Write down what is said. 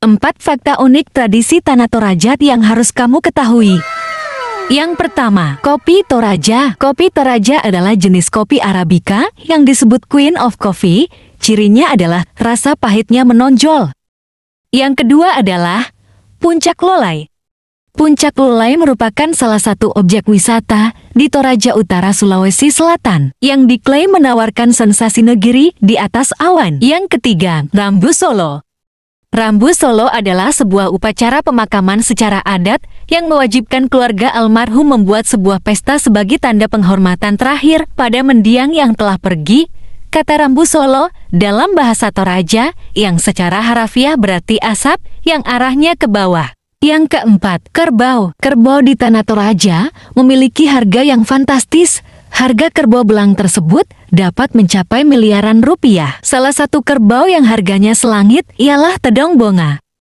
Empat fakta unik tradisi Tanah Toraja yang harus kamu ketahui. Yang pertama, kopi Toraja. Kopi Toraja adalah jenis kopi Arabica yang disebut Queen of Coffee. Cirinya adalah rasa pahitnya menonjol. Yang kedua adalah Puncak Lolai. Puncak Lolai merupakan salah satu objek wisata di Toraja Utara Sulawesi Selatan yang diklaim menawarkan sensasi negeri di atas awan. Yang ketiga, Rambu Solo. Rambu Solo adalah sebuah upacara pemakaman secara adat yang mewajibkan keluarga almarhum membuat sebuah pesta sebagai tanda penghormatan terakhir pada mendiang yang telah pergi, kata Rambu Solo dalam bahasa Toraja yang secara harafiah berarti asap yang arahnya ke bawah. Yang keempat, kerbau. Kerbau di tanah Toraja memiliki harga yang fantastis Harga kerbau belang tersebut dapat mencapai miliaran rupiah. Salah satu kerbau yang harganya selangit ialah tedong bonga.